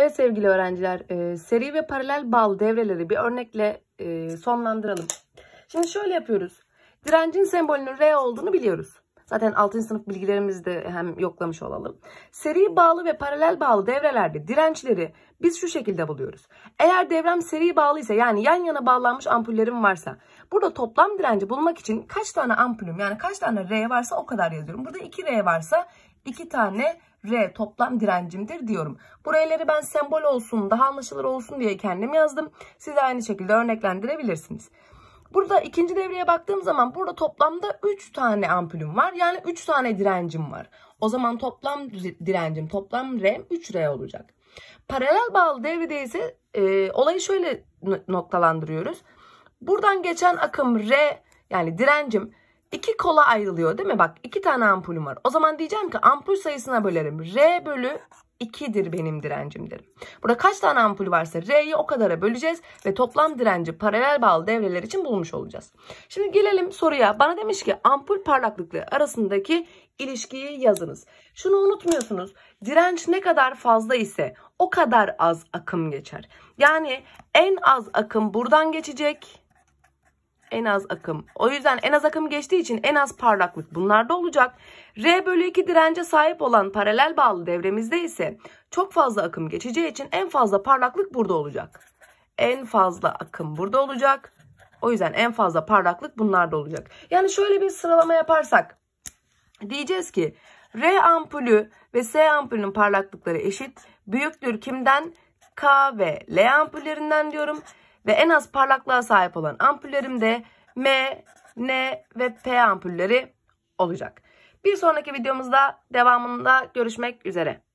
Evet sevgili öğrenciler e, seri ve paralel bağlı devreleri bir örnekle e, sonlandıralım. Şimdi şöyle yapıyoruz. Direncin sembolünün R olduğunu biliyoruz. Zaten 6. sınıf bilgilerimizi de hem yoklamış olalım. Seri bağlı ve paralel bağlı devrelerde dirençleri biz şu şekilde buluyoruz. Eğer devrem seri bağlı ise, yani yan yana bağlanmış ampullerim varsa burada toplam direnci bulmak için kaç tane ampulüm yani kaç tane R varsa o kadar yazıyorum. Burada 2 R varsa 2 tane R toplam direncimdir diyorum. Bu ben sembol olsun, daha anlaşılır olsun diye kendim yazdım. Siz aynı şekilde örneklendirebilirsiniz. Burada ikinci devreye baktığım zaman burada toplamda 3 tane ampulüm var. Yani 3 tane direncim var. O zaman toplam direncim, toplam R 3R olacak. Paralel bağlı devrede ise e, olayı şöyle noktalandırıyoruz. Buradan geçen akım R yani direncim iki kola ayrılıyor değil mi? Bak iki tane ampulüm var. O zaman diyeceğim ki ampul sayısına bölerim. R bölü 2'dir benim direncim derim. Burada kaç tane ampul varsa R'yi o kadara böleceğiz ve toplam direnci paralel bağlı devreler için bulmuş olacağız. Şimdi gelelim soruya. Bana demiş ki ampul parlaklıkları arasındaki ilişkiyi yazınız. Şunu unutmuyorsunuz. Direnç ne kadar fazla ise o kadar az akım geçer. Yani en az akım buradan geçecek en az akım. O yüzden en az akım geçtiği için en az parlaklık bunlarda olacak. R bölü 2 dirence sahip olan paralel bağlı devremizde ise çok fazla akım geçeceği için en fazla parlaklık burada olacak. En fazla akım burada olacak. O yüzden en fazla parlaklık bunlarda olacak. Yani şöyle bir sıralama yaparsak diyeceğiz ki R ampulü ve S ampulünün parlaklıkları eşit. Büyüktür kimden? K ve L ampullerinden diyorum ve en az parlaklığa sahip olan ampullerim de M, N ve P ampulleri olacak. Bir sonraki videomuzda devamında görüşmek üzere.